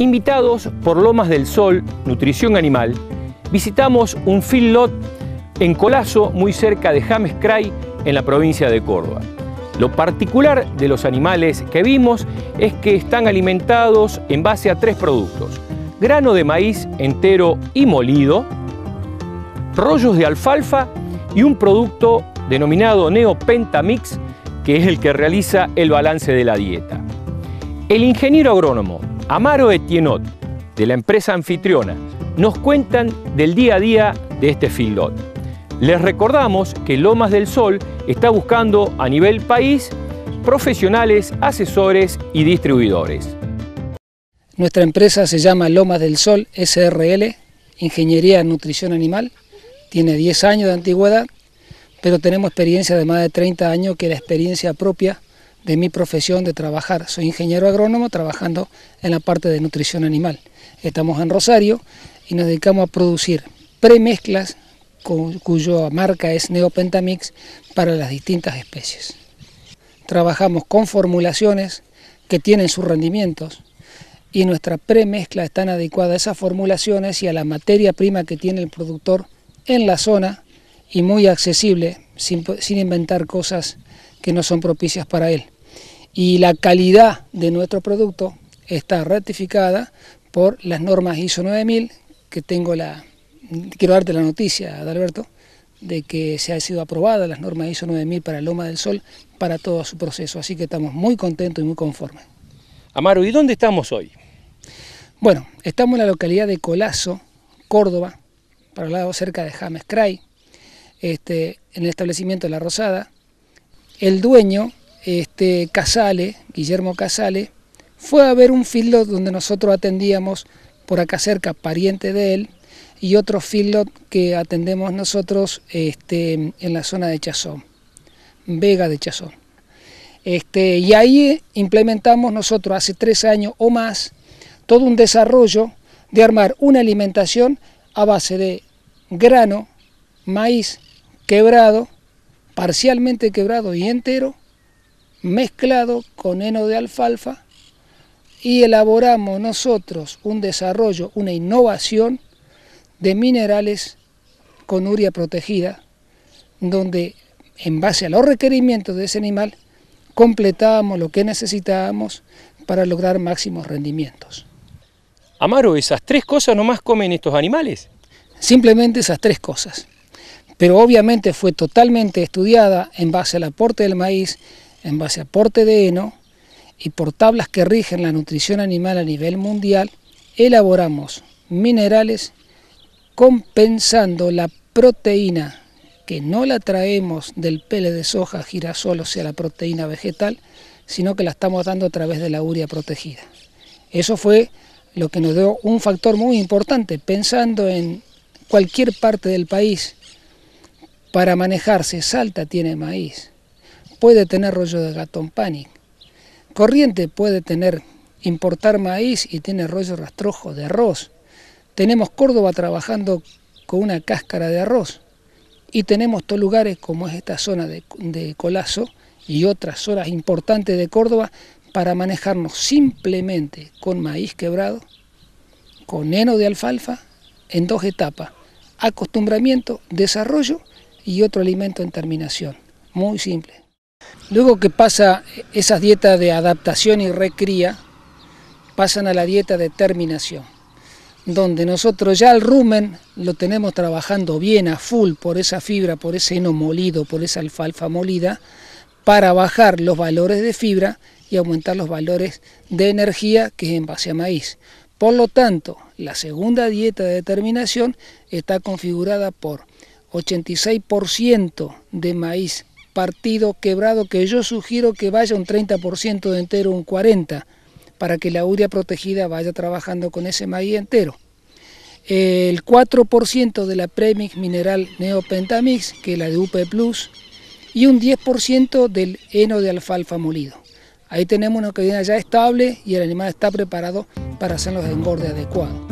Invitados por Lomas del Sol, Nutrición Animal, visitamos un feedlot en Colazo, muy cerca de James Cray, en la provincia de Córdoba. Lo particular de los animales que vimos es que están alimentados en base a tres productos. Grano de maíz entero y molido, rollos de alfalfa y un producto denominado neopentamix, que es el que realiza el balance de la dieta. El ingeniero agrónomo Amaro Etienot, de la empresa anfitriona, nos cuentan del día a día de este fieldot. Les recordamos que Lomas del Sol está buscando a nivel país profesionales, asesores y distribuidores. Nuestra empresa se llama Lomas del Sol SRL, Ingeniería en Nutrición Animal. Tiene 10 años de antigüedad, pero tenemos experiencia de más de 30 años que la experiencia propia de mi profesión de trabajar. Soy ingeniero agrónomo trabajando en la parte de nutrición animal. Estamos en Rosario y nos dedicamos a producir premezclas ...cuyo marca es Neopentamix para las distintas especies. Trabajamos con formulaciones que tienen sus rendimientos y nuestra premezcla está adecuada a esas formulaciones y a la materia prima que tiene el productor en la zona y muy accesible sin, sin inventar cosas que no son propicias para él. Y la calidad de nuestro producto está ratificada por las normas ISO 9000, que tengo la... Quiero darte la noticia, Adalberto, de que se han sido aprobadas las normas ISO 9000 para Loma del Sol para todo su proceso, así que estamos muy contentos y muy conformes. Amaro, ¿y dónde estamos hoy? Bueno, estamos en la localidad de Colazo, Córdoba, para el lado cerca de James Cray, este, en el establecimiento de La Rosada, el dueño, este, Casale, Guillermo Casale, fue a ver un filo donde nosotros atendíamos por acá cerca, pariente de él, y otro filo que atendemos nosotros este, en la zona de Chazón, Vega de Chazón. Este, y ahí implementamos nosotros hace tres años o más todo un desarrollo de armar una alimentación a base de grano, maíz, quebrado, parcialmente quebrado y entero, mezclado con heno de alfalfa y elaboramos nosotros un desarrollo, una innovación de minerales con uria protegida, donde en base a los requerimientos de ese animal completábamos lo que necesitábamos para lograr máximos rendimientos. Amaro, ¿esas tres cosas nomás comen estos animales? Simplemente esas tres cosas pero obviamente fue totalmente estudiada en base al aporte del maíz, en base al aporte de heno y por tablas que rigen la nutrición animal a nivel mundial, elaboramos minerales compensando la proteína que no la traemos del pele de soja, girasol, o sea, la proteína vegetal, sino que la estamos dando a través de la urea protegida. Eso fue lo que nos dio un factor muy importante, pensando en cualquier parte del país para manejarse, Salta tiene maíz, puede tener rollo de gatón panic, Corriente puede tener importar maíz y tiene rollo rastrojo de arroz. Tenemos Córdoba trabajando con una cáscara de arroz y tenemos todos lugares como es esta zona de, de Colazo y otras zonas importantes de Córdoba para manejarnos simplemente con maíz quebrado, con heno de alfalfa en dos etapas, acostumbramiento, desarrollo y otro alimento en terminación. Muy simple. Luego que pasa esas dietas de adaptación y recría, pasan a la dieta de terminación, donde nosotros ya el rumen lo tenemos trabajando bien a full por esa fibra, por ese heno molido, por esa alfalfa molida, para bajar los valores de fibra y aumentar los valores de energía que es en base a maíz. Por lo tanto, la segunda dieta de terminación está configurada por 86% de maíz partido quebrado que yo sugiero que vaya un 30% de entero, un 40%, para que la urea protegida vaya trabajando con ese maíz entero. El 4% de la Premix Mineral Neopentamix, que es la de UP Plus, y un 10% del heno de alfalfa molido. Ahí tenemos una cadena ya estable y el animal está preparado para hacer los engordes adecuados.